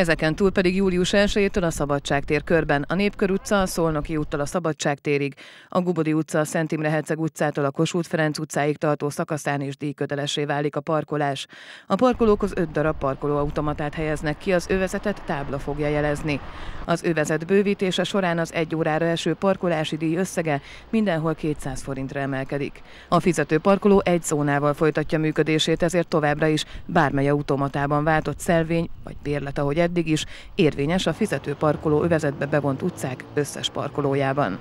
Ezeken túl pedig július 1-től a Szabadságtér körben, a Népkör utca a Szolnoki úttal a Szabadságtérig, a Gubodi utca a Szent Imre Herceg utcától a Kossuth Ferenc utcáig tartó szakaszán is díjkötelesé válik a parkolás. A parkolókhoz öt darab parkolóautomatát helyeznek ki, az övezetet tábla fogja jelezni. Az övezet bővítése során az egy órára eső parkolási díj összege mindenhol 200 forintra emelkedik. A fizető parkoló egy zónával folytatja működését, ezért továbbra is bármely automatában váltott szelvény vagy bérlet, ahogy eddig is, érvényes a fizető parkoló övezetbe bevont utcák összes parkolójában.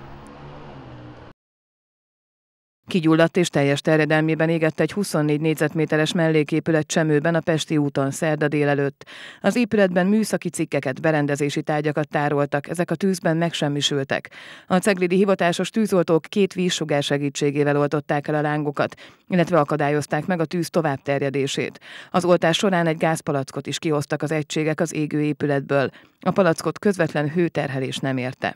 Kigyulladt és teljes terjedelmében égett egy 24 négyzetméteres melléképület Csemőben a Pesti úton szerda délelőtt. Az épületben műszaki cikkeket, berendezési tárgyakat tároltak, ezek a tűzben megsemmisültek. A ceglidi hivatásos tűzoltók két vízsugár segítségével oltották el a lángokat, illetve akadályozták meg a tűz tovább terjedését. Az oltás során egy gázpalackot is kihoztak az egységek az égő épületből. A palackot közvetlen hőterhelés nem érte.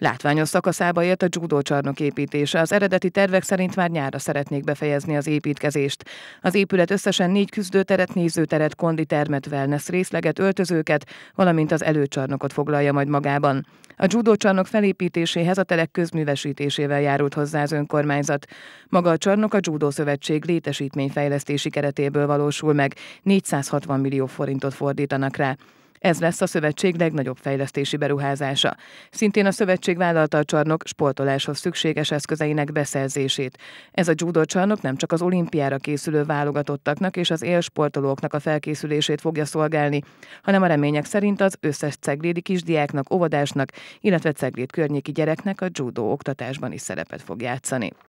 Látványos szakaszába ért a judó építése. Az eredeti tervek szerint már nyára szeretnék befejezni az építkezést. Az épület összesen négy küzdőteret, nézőteret, konditermet, wellness részleget, öltözőket, valamint az előcsarnokot foglalja majd magában. A judó felépítéséhez a telek közművesítésével járult hozzá az önkormányzat. Maga a csarnok a Judó létesítményfejlesztési keretéből valósul meg, 460 millió forintot fordítanak rá. Ez lesz a szövetség legnagyobb fejlesztési beruházása. Szintén a szövetség vállalta a csarnok sportoláshoz szükséges eszközeinek beszerzését. Ez a judo csarnok nem csak az olimpiára készülő válogatottaknak és az élsportolóknak a felkészülését fogja szolgálni, hanem a remények szerint az összes ceglédi kisdiáknak, óvodásnak, illetve ceglét környéki gyereknek a judo oktatásban is szerepet fog játszani.